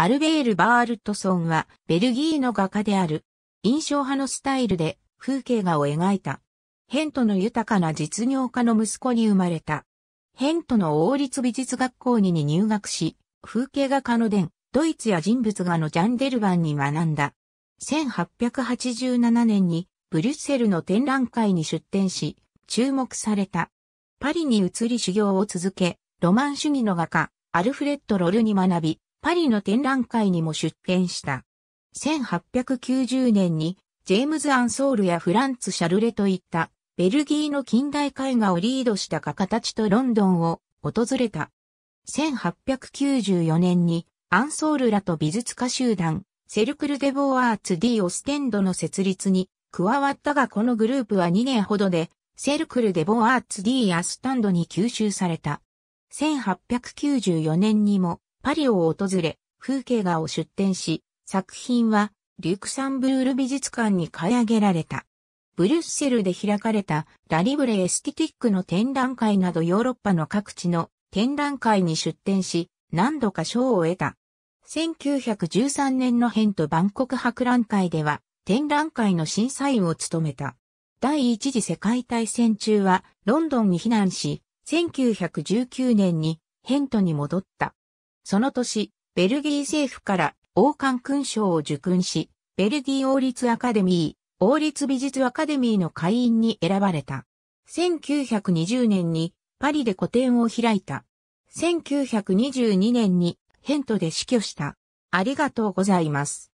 アルベール・バールトソンはベルギーの画家である。印象派のスタイルで風景画を描いた。ヘントの豊かな実業家の息子に生まれた。ヘントの王立美術学校に入学し、風景画家の伝、ドイツや人物画のジャンデルバンに学んだ。1887年にブリュッセルの展覧会に出展し、注目された。パリに移り修行を続け、ロマン主義の画家、アルフレッド・ロルに学び、パリの展覧会にも出展した。1890年にジェームズ・アンソールやフランツ・シャルレといったベルギーの近代絵画をリードした画家たちとロンドンを訪れた。1894年にアンソールらと美術家集団セルクル・デ・ボー・アーツ・ディ・オステンドの設立に加わったがこのグループは2年ほどでセルクル・デ・ボー・アーツ・ディ・アスタンドに吸収された。1894年にもパリを訪れ、風景画を出展し、作品はリュクサンブルール美術館に買い上げられた。ブリュッセルで開かれたラリブレエスティティックの展覧会などヨーロッパの各地の展覧会に出展し、何度か賞を得た。1913年の編と万国博覧会では展覧会の審査員を務めた。第一次世界大戦中はロンドンに避難し、1919年にヘントに戻った。その年、ベルギー政府から王冠勲章を受勲し、ベルギー王立アカデミー、王立美術アカデミーの会員に選ばれた。1920年にパリで個展を開いた。1922年にヘントで死去した。ありがとうございます。